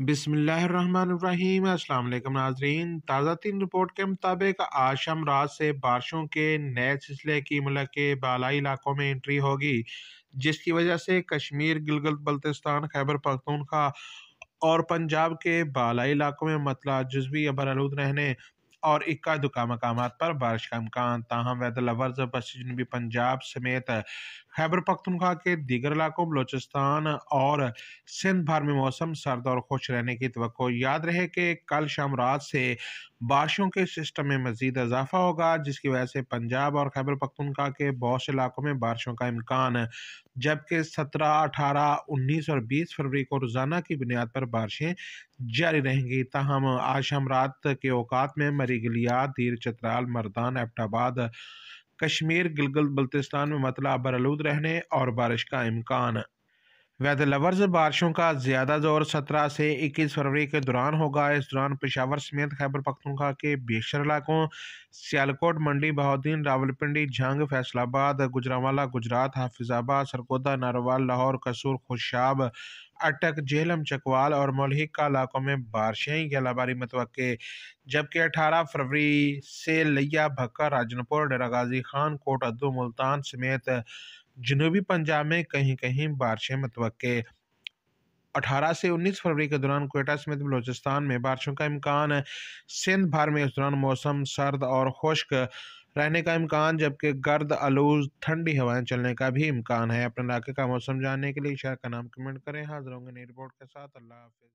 अस्सलाम वालेकुम नाजरीन ताज़ा तीन रिपोर्ट के मुताबिक आज शाम रात से बारिशों के नए सिलसिले की मुल्क के बालाई इलाकों में एंट्री होगी जिसकी वजह से कश्मीर गिलगित बल्तिस्तान खैबर पख्तूनखा और पंजाब के बालाई इलाकों में मतला जज्वी या बरलूद रहने और इक्का दुक्का मकाम पर बारिश का इम्कान ताहम वैदर लवर्स पश्चिम जनूबी पंजाब समेत खैबर पख्तनख्वा के दीगर इलाकों बलोचिस्तान और सिंध भर में मौसम सर्द और खुश रहने की तो याद रहे कि कल शाम रात से बारिशों के सिस्टम में मजीद इजाफा होगा जिसकी वजह से पंजाब और खैबर पख्तनख्वा के बहुत से इलाकों में बारिशों का इम्कान जबकि सत्रह अठारह उन्नीस और बीस फरवरी को रोज़ाना की बुनियाद पर बारिशें जारी रहेंगी तहम आज शाम रात के औकात में मरी गलिया धीर चतराल मरदान एबटाबाद कश्मीर गिलगल बल्तिस्तान में मतला बरलूद रहने और बारिश का इम्कान वेदर लवर्स बारिशों का ज़्यादा जोर सत्रह से इक्कीस फरवरी के दौरान होगा इस दौरान पेशावर समेत खैबर पख्तूनखा के बेशर इलाकों सियालकोट मंडी बहाद्दीन रावलपिंडी झंग फैसलाबाद गुजरावाला गुजरात हाफिजाबाद सरगोदा नारोवाल लाहौर कसूर खुशाब अटक झेलम चकवाल और मोलिका इलाकों में बारिशें गलाबारी मतवे जबकि अठारह फरवरी से लिया भक्का राजनपुर डेरा गाजी खान कोट अद्दू मुल्तान समेत जनूबी पंजाब में कहीं कहीं बारिशें मतवे 18 से 19 फरवरी के दौरान कोयटा समेत बलोचिस्तान में बारिशों का इम्कान है सिंध भर में इस दौरान मौसम सर्द और खुश्क रहने का इम्कान जबकि गर्द आलूज ठंडी हवाएं चलने का भी इम्कान है अपने इलाके का मौसम जानने के लिए शहर का नाम कमेंट करें हाजिर होंगे नई रिपोर्ट के साथ अल्लाह हाफिज़